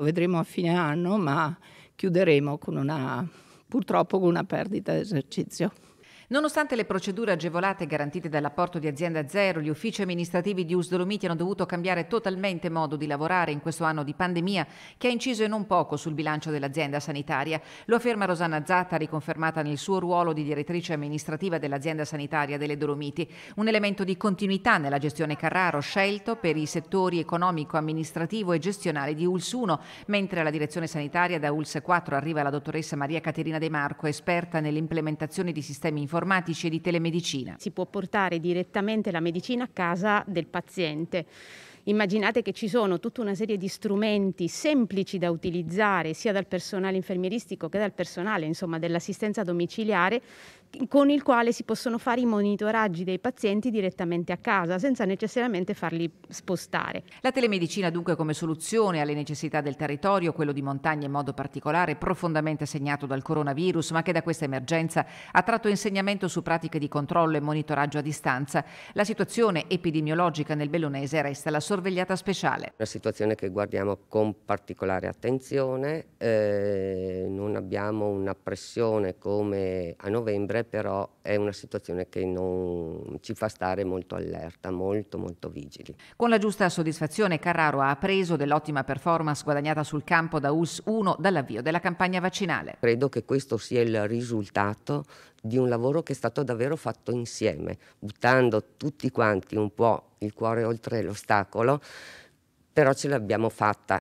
Lo ecco, vedremo a fine anno, ma chiuderemo con una, purtroppo con una perdita d'esercizio. Nonostante le procedure agevolate garantite dall'apporto di Azienda Zero, gli uffici amministrativi di US Dolomiti hanno dovuto cambiare totalmente modo di lavorare in questo anno di pandemia che ha inciso e non poco sul bilancio dell'azienda sanitaria. Lo afferma Rosanna Zatta, riconfermata nel suo ruolo di direttrice amministrativa dell'azienda sanitaria delle Dolomiti. Un elemento di continuità nella gestione Carraro scelto per i settori economico, amministrativo e gestionale di ULS 1, mentre alla direzione sanitaria da ULS 4 arriva la dottoressa Maria Caterina De Marco, esperta nell'implementazione di sistemi informatici informatici e di telemedicina. Si può portare direttamente la medicina a casa del paziente. Immaginate che ci sono tutta una serie di strumenti semplici da utilizzare sia dal personale infermieristico che dal personale insomma, dell'assistenza domiciliare con il quale si possono fare i monitoraggi dei pazienti direttamente a casa senza necessariamente farli spostare. La telemedicina dunque come soluzione alle necessità del territorio, quello di montagna in modo particolare, profondamente segnato dal coronavirus, ma che da questa emergenza ha tratto insegnamento su pratiche di controllo e monitoraggio a distanza, la situazione epidemiologica nel Bellonese resta la sorpresa sorvegliata speciale. Una situazione che guardiamo con particolare attenzione, eh, non abbiamo una pressione come a novembre, però è una situazione che non ci fa stare molto allerta, molto molto vigili. Con la giusta soddisfazione Carraro ha appreso dell'ottima performance guadagnata sul campo da US 1 dall'avvio della campagna vaccinale. Credo che questo sia il risultato di un lavoro che è stato davvero fatto insieme, buttando tutti quanti un po' il cuore oltre l'ostacolo, però ce l'abbiamo fatta.